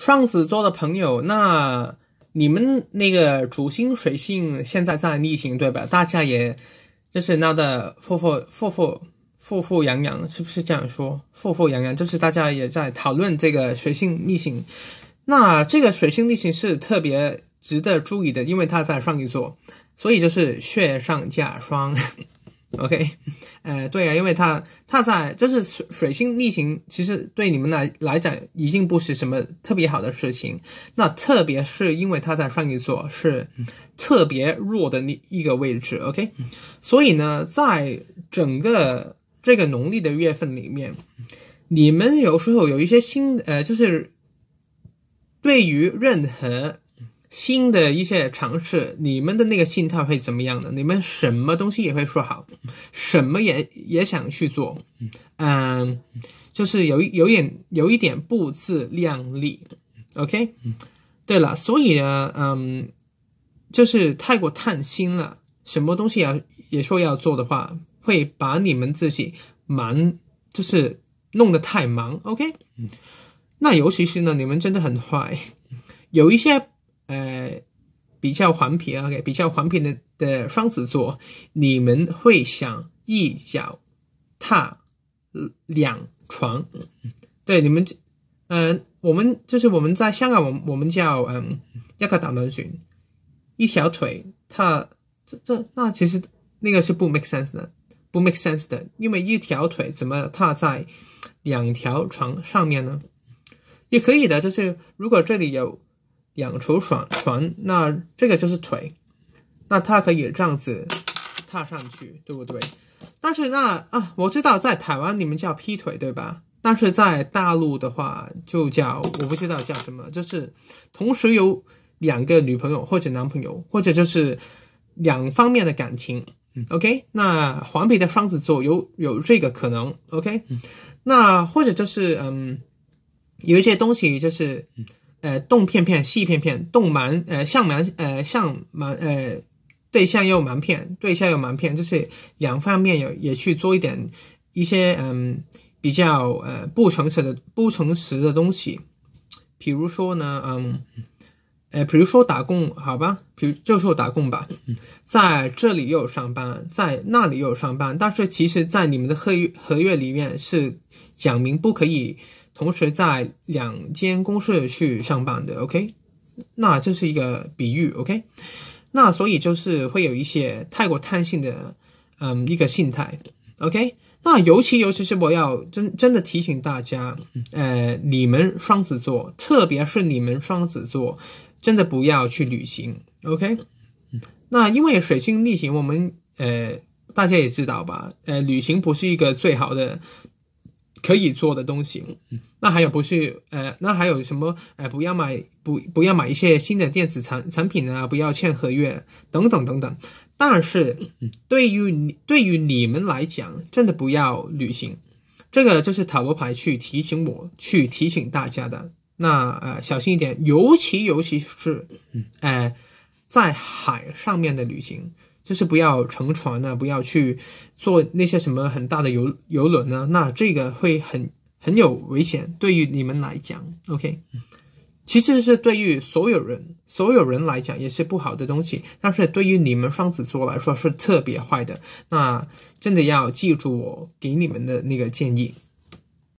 双子座的朋友，那你们那个主星水星现在在逆行，对吧？大家也就是闹得沸沸沸沸沸沸扬扬，是不是这样说？沸沸扬扬就是大家也在讨论这个水星逆行。那这个水星逆行是特别值得注意的，因为它在双鱼座，所以就是雪上加霜。OK，呃，对啊，因为它它在就是水水星逆行，其实对你们来来讲已经不是什么特别好的事情。那特别是因为它在双鱼座是特别弱的那一个位置，OK。所以呢，在整个这个农历的月份里面，你们有时候有一些新呃，就是对于任何。新的一些尝试，你们的那个心态会怎么样呢？你们什么东西也会说好，什么也也想去做，嗯，就是有有点有一点不自量力，OK，对了，所以呢，嗯，就是太过贪心了，什么东西要也说要做的话，会把你们自己忙，就是弄得太忙，OK，那尤其是呢，你们真的很坏，有一些。呃，比较环皮啊，k 比较环皮的的双子座，你们会想一脚踏两床？对，你们，呃，我们就是我们在香港，我们我们叫嗯，要靠党团巡，一条腿踏这这那，其实那个是不 make sense 的，不 make sense 的，因为一条腿怎么踏在两条床上面呢？也可以的，就是如果这里有。两出双船，那这个就是腿，那它可以这样子踏上去，对不对？但是那啊，我知道在台湾你们叫劈腿，对吧？但是在大陆的话就叫我不知道叫什么，就是同时有两个女朋友或者男朋友，或者就是两方面的感情。OK，那黄皮的双子座有有这个可能。OK，那或者就是嗯，有一些东西就是。呃，动片片，细片片，动瞒，呃，像瞒，呃，像瞒，呃，对象又瞒骗，对象又瞒骗，就是两方面有也去做一点一些嗯比较呃不诚实的不诚实的东西，比如说呢，嗯，呃，比如说打工，好吧，比如就说打工吧，在这里又上班，在那里又上班，但是其实在你们的合约合约里面是讲明不可以。同时在两间公司去上班的，OK，那这是一个比喻，OK，那所以就是会有一些太过贪心的，嗯，一个心态，OK，那尤其尤其是我要真真的提醒大家，呃，你们双子座，特别是你们双子座，真的不要去旅行，OK，那因为水星逆行，我们呃大家也知道吧，呃，旅行不是一个最好的。可以做的东西，那还有不是呃，那还有什么？哎，不要买不不要买一些新的电子产产品啊，不要签合约等等等等。但是，对于你对于你们来讲，真的不要旅行，这个就是塔罗牌去提醒我，去提醒大家的。那呃，小心一点，尤其尤其是哎。在海上面的旅行，就是不要乘船呢，不要去坐那些什么很大的游游轮呢，那这个会很很有危险。对于你们来讲，OK，其实是对于所有人所有人来讲也是不好的东西，但是对于你们双子座来说是特别坏的。那真的要记住我给你们的那个建议。